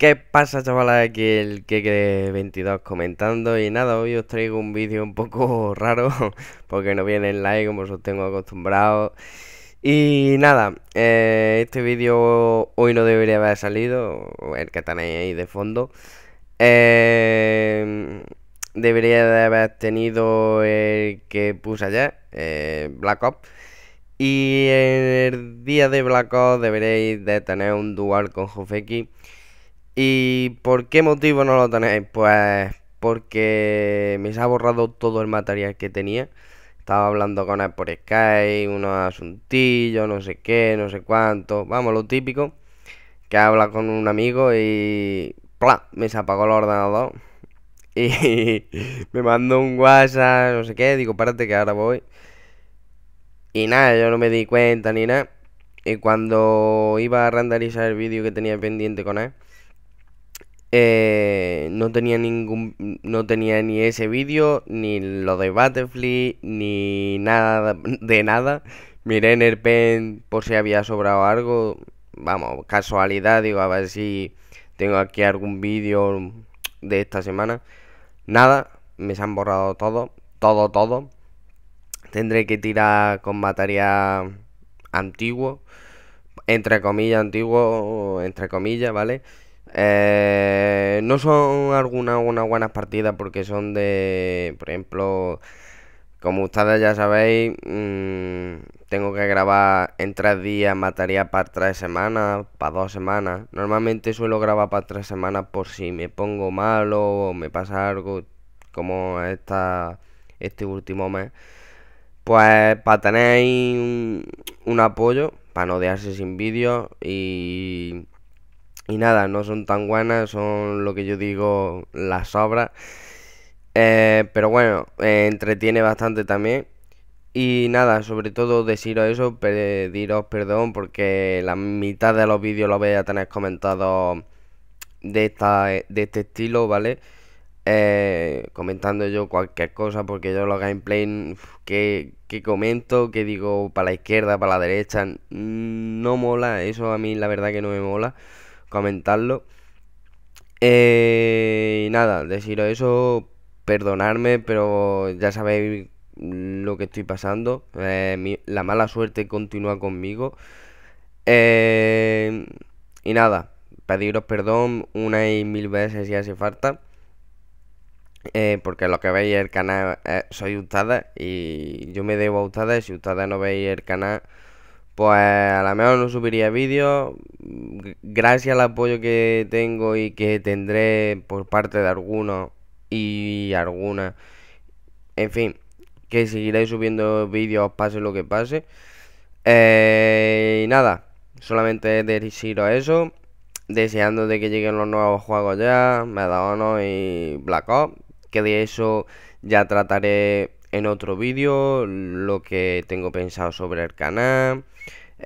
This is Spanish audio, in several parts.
¿Qué pasa chavales? Aquí el Keke22 comentando y nada, hoy os traigo un vídeo un poco raro porque no viene en like como os tengo acostumbrado y nada, eh, este vídeo hoy no debería haber salido, el que tenéis ahí de fondo eh, debería haber tenido el que puse ayer, eh, Black Ops y en el día de Black Ops deberéis de tener un dual con Jofeki ¿Y por qué motivo no lo tenéis? Pues porque me se ha borrado todo el material que tenía. Estaba hablando con él por Skype, unos asuntillos, no sé qué, no sé cuánto. Vamos, lo típico. Que habla con un amigo y... ¡Pla! Me se apagó el ordenador. Y me mandó un WhatsApp, no sé qué. Digo, párate que ahora voy. Y nada, yo no me di cuenta ni nada. Y cuando iba a renderizar el vídeo que tenía pendiente con él, eh, no tenía ningún. No tenía ni ese vídeo, ni lo de Butterfly ni nada de nada. Miré en el pen por si había sobrado algo. Vamos, casualidad, digo, a ver si tengo aquí algún vídeo de esta semana. Nada, me se han borrado todo, todo, todo. Tendré que tirar con batería antiguo, entre comillas, antiguo, entre comillas, ¿vale? Eh, no son algunas buenas partidas porque son de, por ejemplo, como ustedes ya sabéis, mm, tengo que grabar en tres días Mataría para tres semanas, para dos semanas. Normalmente suelo grabar para tres semanas por si me pongo malo o me pasa algo como esta, este último mes. Pues para tener un, un apoyo, para no dejarse sin vídeos y y nada, no son tan buenas, son lo que yo digo las obras. Eh, pero bueno, eh, entretiene bastante también. Y nada, sobre todo deciros eso, pediros perdón porque la mitad de los vídeos los voy a tener comentados de, este estilo, ¿vale? Eh, comentando yo cualquier cosa porque yo los gameplay que, que comento, que digo para la izquierda, para la derecha, no mola, eso a mí la verdad que no me mola comentarlo. Eh, nada, deciros eso, perdonarme, pero ya sabéis lo que estoy pasando. Eh, la mala suerte continúa conmigo. Eh, y nada, pediros perdón una y mil veces si hace falta. Eh, porque lo que veis el canal, eh, soy usada y yo me debo a si ustedes no veis el canal, pues a lo mejor no subiría vídeos. Gracias al apoyo que tengo y que tendré por parte de algunos y algunas. En fin, que seguiré subiendo vídeos pase lo que pase. Eh, y nada, solamente deciros eso. Deseando de que lleguen los nuevos juegos ya, da y Black Ops. Que de eso ya trataré en otro vídeo lo que tengo pensado sobre el canal.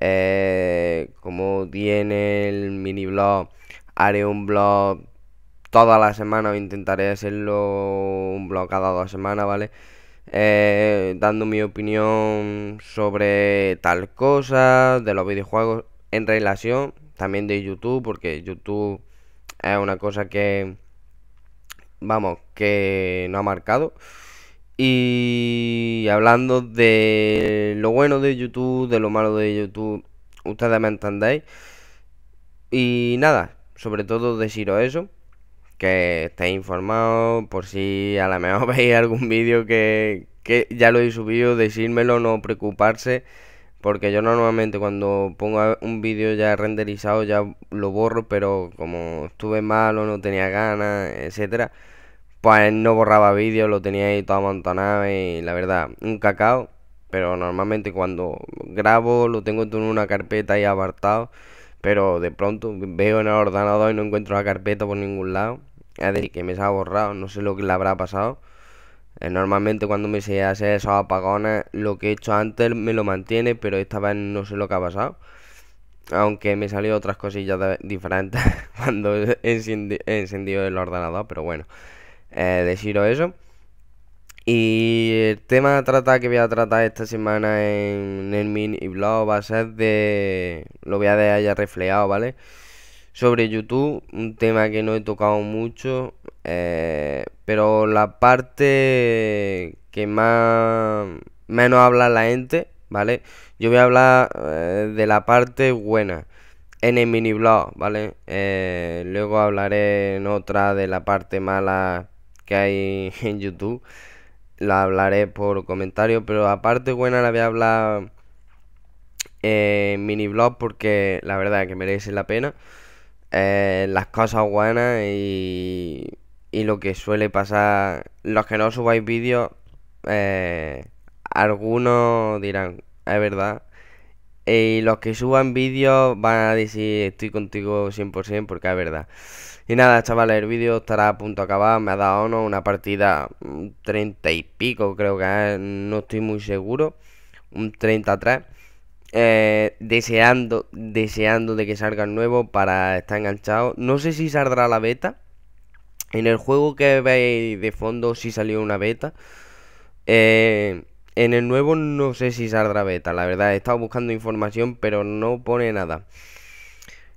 Eh, como tiene el mini blog, haré un blog toda la semana o intentaré hacerlo un blog cada dos semanas, ¿vale? Eh, dando mi opinión sobre tal cosa, de los videojuegos en relación también de YouTube, porque YouTube es una cosa que, vamos, que no ha marcado. Y hablando de lo bueno de YouTube, de lo malo de YouTube, ustedes me entendéis. Y nada, sobre todo deciros eso, que estéis informados por si a lo mejor veis algún vídeo que, que ya lo he subido, decírmelo, no preocuparse, porque yo normalmente cuando pongo un vídeo ya renderizado ya lo borro, pero como estuve malo, no tenía ganas, etcétera pues no borraba vídeos, lo tenía ahí todo amontonado y la verdad, un cacao. Pero normalmente cuando grabo lo tengo en una carpeta ahí apartado. Pero de pronto veo en el ordenador y no encuentro la carpeta por ningún lado. Es decir, que me se ha borrado, no sé lo que le habrá pasado. Eh, normalmente cuando me se hace esos apagones, lo que he hecho antes me lo mantiene, pero esta vez no sé lo que ha pasado. Aunque me salió otras cosillas diferentes cuando he encendido el ordenador, pero bueno. Eh, deciros eso. Y el tema que voy a tratar esta semana en el mini blog va a ser de. Lo voy a dejar ya reflejado, ¿vale? Sobre YouTube, un tema que no he tocado mucho, eh, pero la parte que más. menos habla la gente, ¿vale? Yo voy a hablar eh, de la parte buena en el mini blog, ¿vale? luego hablaré en otra de la parte mala que hay en YouTube. La hablaré por comentario, pero aparte buena la voy a hablar en eh, mini blog porque la verdad que merece la pena. Eh, las cosas buenas y, y lo que suele pasar. Los que no subáis vídeos, eh, algunos dirán, es verdad. Y los que suban vídeos van a decir, estoy contigo 100% porque es verdad. Y nada, chavales, el vídeo estará a punto de acabar. Me ha dado una partida mm, treinta 30 y pico, creo que no estoy muy seguro. Un 33. Eh, deseando, deseando de que salga el nuevo para estar enganchado. No sé si saldrá la beta. En el juego que veis de fondo si salió una beta. Eh, en el nuevo no sé si saldrá beta, la verdad. He estado buscando información, pero no pone nada.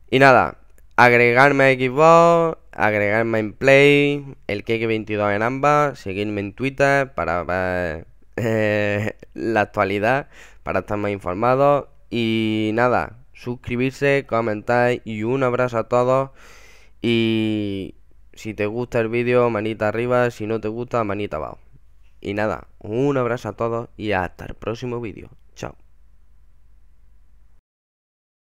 Y nada, Agregarme a Xbox, agregarme en Play, el kk 22 en ambas, seguirme en Twitter para ver eh, la actualidad, para estar más informados. Y nada, suscribirse, comentar y un abrazo a todos. Y si te gusta el vídeo, manita arriba, si no te gusta, manita abajo. Y nada, un abrazo a todos y hasta el próximo vídeo.